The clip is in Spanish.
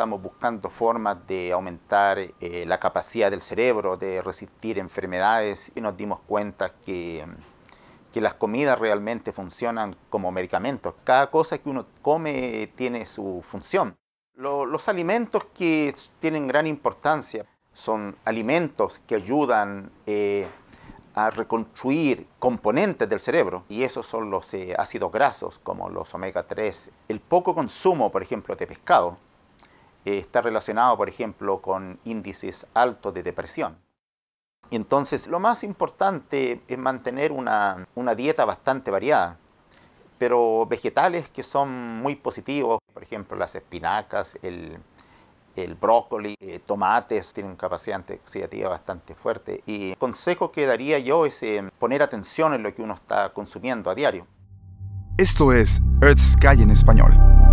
estamos buscando formas de aumentar eh, la capacidad del cerebro, de resistir enfermedades y nos dimos cuenta que, que las comidas realmente funcionan como medicamentos. Cada cosa que uno come tiene su función. los alimentos que tienen gran importancia son alimentos que ayudan eh, a reconstruir componentes del cerebro y esos son los eh, ácidos grasos como los omega 3. El poco consumo, por ejemplo, de pescado eh, está relacionado, por ejemplo, con índices altos de depresión. Entonces, lo más importante es mantener una, una dieta bastante variada, pero vegetales que son muy positivos, por ejemplo, las espinacas, el, el brócoli, eh, tomates, tienen capacidad antioxidativa bastante fuerte. Y el consejo que daría yo es eh, poner atención en lo que uno está consumiendo a diario. Esto es Earth Sky en español.